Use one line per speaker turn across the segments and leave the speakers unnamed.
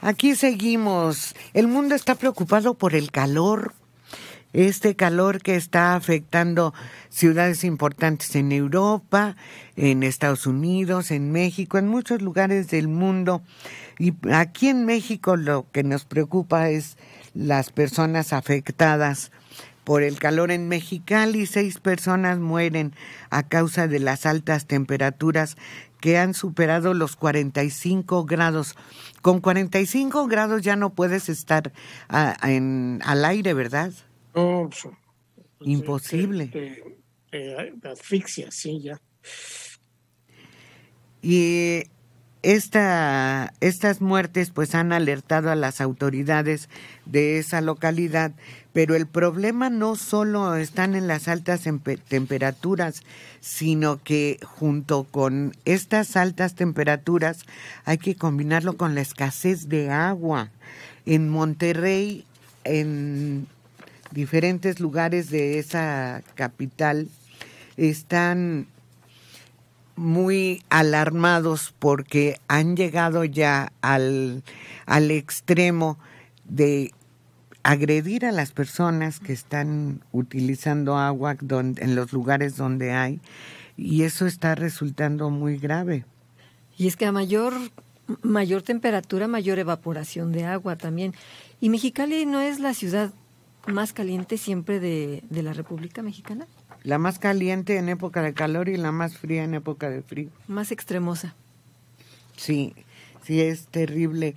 Aquí seguimos. El mundo está preocupado por el calor. Este calor que está afectando ciudades importantes en Europa, en Estados Unidos, en México, en muchos lugares del mundo. Y aquí en México lo que nos preocupa es las personas afectadas por el calor en Mexicali, seis personas mueren a causa de las altas temperaturas que han superado los 45 grados. Con 45 grados ya no puedes estar ah, en, al aire, ¿verdad? No, pues, imposible. asfixia, sí, ya. Y esta, estas muertes pues han alertado a las autoridades de esa localidad, pero el problema no solo están en las altas temperaturas, sino que junto con estas altas temperaturas hay que combinarlo con la escasez de agua. En Monterrey, en diferentes lugares de esa capital, están muy alarmados porque han llegado ya al, extremo de agredir a las personas que están utilizando agua en los lugares donde hay y eso está resultando muy grave.
Y es que a mayor mayor temperatura, mayor evaporación de agua también. Y Mexicali no es la ciudad más caliente siempre de, de la República Mexicana.
La más caliente en época de calor y la más fría en época de frío.
Más extremosa.
Sí, sí, es terrible.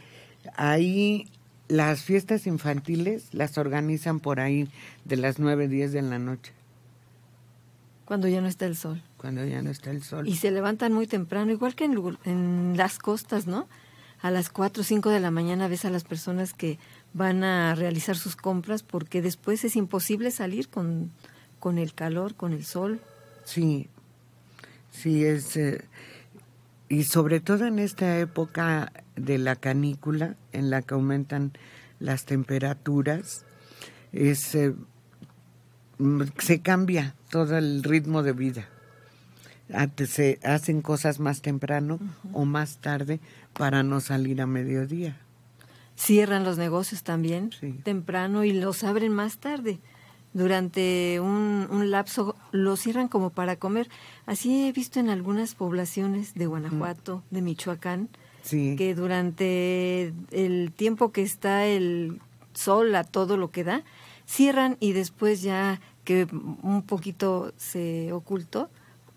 Ahí las fiestas infantiles las organizan por ahí de las 9, 10 de la noche.
Cuando ya no está el sol.
Cuando ya no está el sol. Y se
levantan muy temprano, igual que en, las costas, ¿no? A las 4, 5 de la mañana ves a las personas que van a realizar sus compras porque después es imposible salir con con el calor, con el sol.
Sí, sí, es... Eh, y sobre todo en esta época de la canícula, en la que aumentan las temperaturas, eh, se cambia todo el ritmo de vida. se hacen cosas más temprano o más tarde para no salir a mediodía.
Cierran los negocios también temprano y los abren más tarde durante un, lapso lo cierran como para comer. Así he visto en algunas poblaciones de Guanajuato, mm. de Michoacán, que durante el tiempo que está el sol a todo lo que da, cierran y después ya que un poquito se ocultó,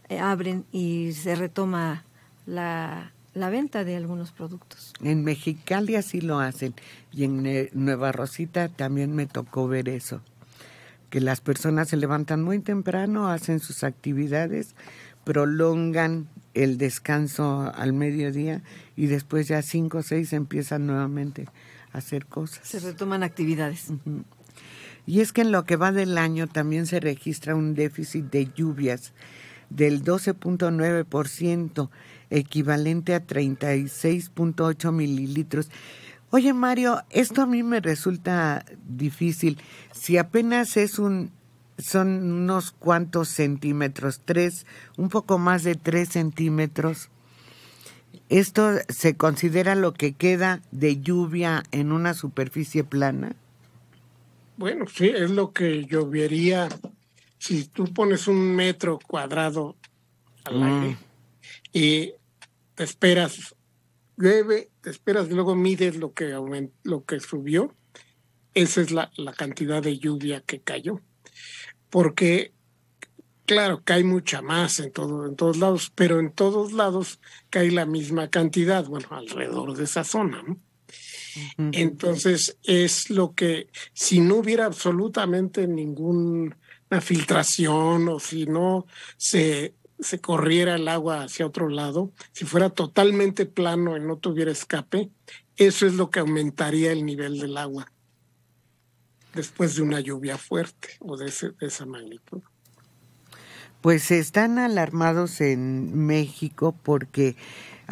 eh, abren y se retoma la, la venta de algunos productos.
En Mexicali así lo hacen y en eh, Nueva Rosita también me tocó ver eso que las personas se levantan muy temprano, hacen sus actividades, prolongan el descanso al mediodía y después ya cinco o seis empiezan nuevamente a hacer cosas. Se retoman
actividades.
Y es que en lo que va del año también se registra un déficit de lluvias del 12.9%, equivalente a 36.8 mililitros Oye, Mario, esto a mí me resulta difícil. Si apenas es un, son unos cuantos centímetros, tres, un poco más de tres centímetros, ¿esto se considera lo que queda de lluvia en una superficie plana? Bueno, sí, es lo que llovería si tú pones un metro cuadrado al mm. aire y te esperas llueve, te esperas, luego mides lo que, lo que subió. Esa es la, cantidad de lluvia que cayó. Porque claro, cae mucha más en, todo, en todos lados, pero en todos lados cae la misma cantidad, bueno, alrededor de esa zona. ¿no? Entonces, es lo que, si no hubiera absolutamente ninguna filtración o si no se se corriera el agua hacia otro lado, si fuera totalmente plano y no tuviera escape, eso es lo que aumentaría el nivel del agua después de una lluvia fuerte o de, esa magnitud. Pues están alarmados en México porque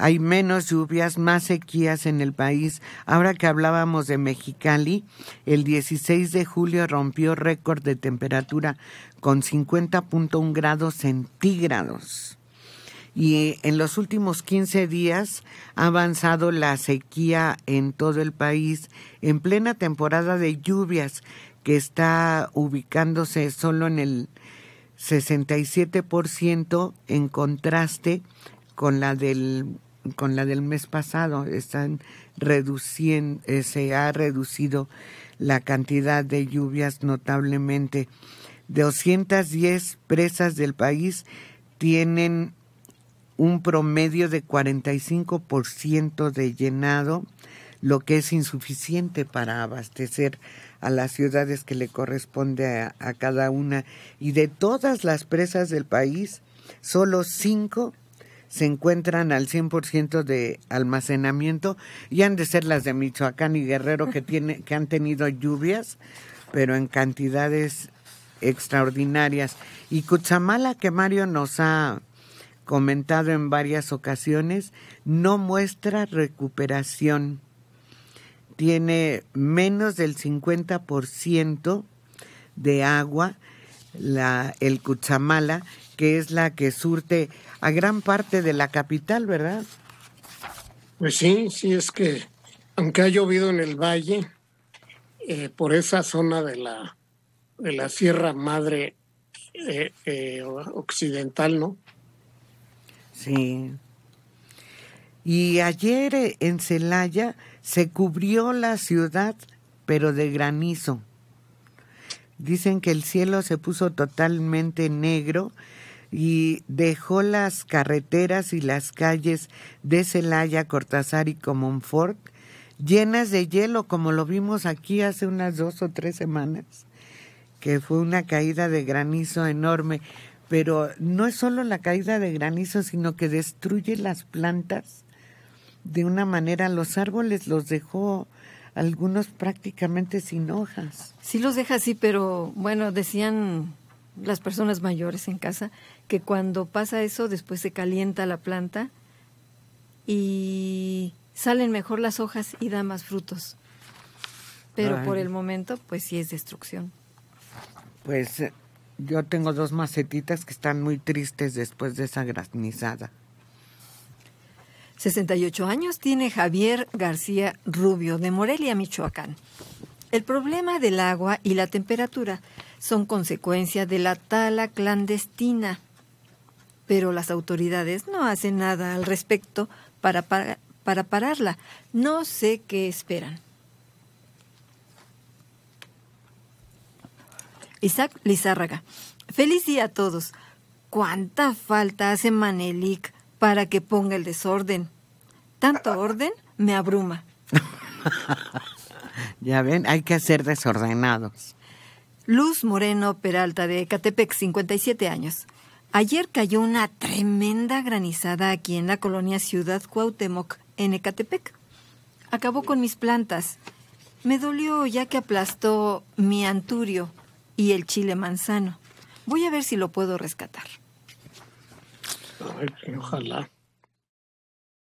hay menos lluvias, más sequías en el país. Ahora que hablábamos de Mexicali, el 16 de julio rompió récord de temperatura con 50.1 grados centígrados. Y en los últimos 15 días ha avanzado la sequía en todo el país en plena temporada de lluvias que está ubicándose solo en el 67% en contraste con la del con la del mes pasado, están reduciendo, eh, se ha reducido la cantidad de lluvias notablemente. De 210 presas del país tienen un promedio de 45% de llenado, lo que es insuficiente para abastecer a las ciudades que le corresponde a, cada una. Y de todas las presas del país, solo cinco se encuentran al 100% de almacenamiento y han de ser las de Michoacán y Guerrero que, tiene, que han tenido lluvias, pero en cantidades extraordinarias. Y Cuchamala, que Mario nos ha comentado en varias ocasiones, no muestra recuperación. Tiene menos del 50% de agua la, el Cuchamala, que es la que surte a gran parte de la capital, ¿verdad? Pues sí, sí es que aunque ha llovido en el valle, eh, por esa zona de la, de la Sierra Madre eh, eh, Occidental, ¿no? Sí. Y ayer en Celaya se cubrió la ciudad, pero de granizo. Dicen que el cielo se puso totalmente negro y dejó las carreteras y las calles de Celaya, Cortázar y Comonfort llenas de hielo, como lo vimos aquí hace unas dos o tres semanas, que fue una caída de granizo enorme. Pero no es solo la caída de granizo, sino que destruye las plantas de una manera. Los árboles los dejó algunos prácticamente sin hojas.
Sí los deja así, pero bueno, decían las personas mayores en casa, que cuando pasa eso después se calienta la planta y salen mejor las hojas y da más frutos. Pero por el momento, pues sí es destrucción.
Pues eh, yo tengo dos macetitas que están muy tristes después de esa granizada.
68 años tiene Javier García Rubio de Morelia, Michoacán. El problema del agua y la temperatura son consecuencia de la tala clandestina, pero las autoridades no hacen nada al respecto para, para, pararla. No sé qué esperan. Isaac Lizárraga. Feliz día a todos. ¿Cuánta falta hace Manelik para que ponga el desorden? Tanto orden me abruma.
ya ven, hay que ser desordenados.
Luz Moreno Peralta de Ecatepec, 57 años. Ayer cayó una tremenda granizada aquí en la colonia Ciudad Cuauhtémoc, en Ecatepec. Acabó con mis plantas. Me dolió ya que aplastó mi anturio y el chile manzano. Voy a ver si lo puedo rescatar. ojalá.